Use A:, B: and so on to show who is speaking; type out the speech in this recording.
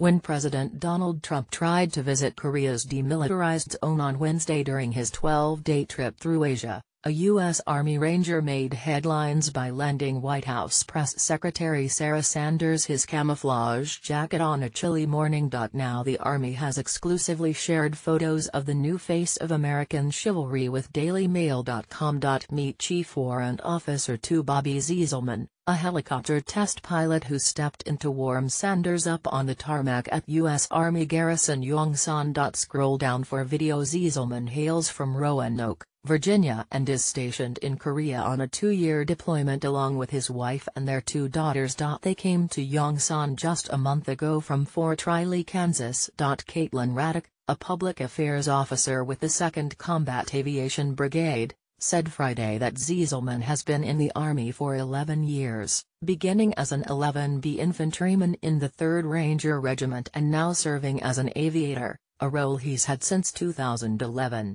A: When President Donald Trump tried to visit Korea's demilitarized zone on Wednesday during his 12-day trip through Asia, a U.S. Army Ranger made headlines by landing White House Press Secretary Sarah Sanders his camouflage jacket on a chilly morning. Now the Army has exclusively shared photos of the new face of American chivalry with DailyMail.com. Meet Chief Warrant Officer 2 Bobby Zieselman, a helicopter test pilot who stepped into warm Sanders up on the tarmac at U.S. Army Garrison Yongsan. Scroll down for video Zieselman hails from Roanoke, Virginia and is stationed in Korea on a two-year deployment along with his wife and their two daughters. They came to Yongsan just a month ago from Fort Riley, Kansas. Caitlin Raddick, a public affairs officer with the 2nd Combat Aviation Brigade, said Friday that Zieselman has been in the Army for 11 years, beginning as an 11B infantryman in the 3rd Ranger Regiment and now serving as an aviator, a role he's had since 2011.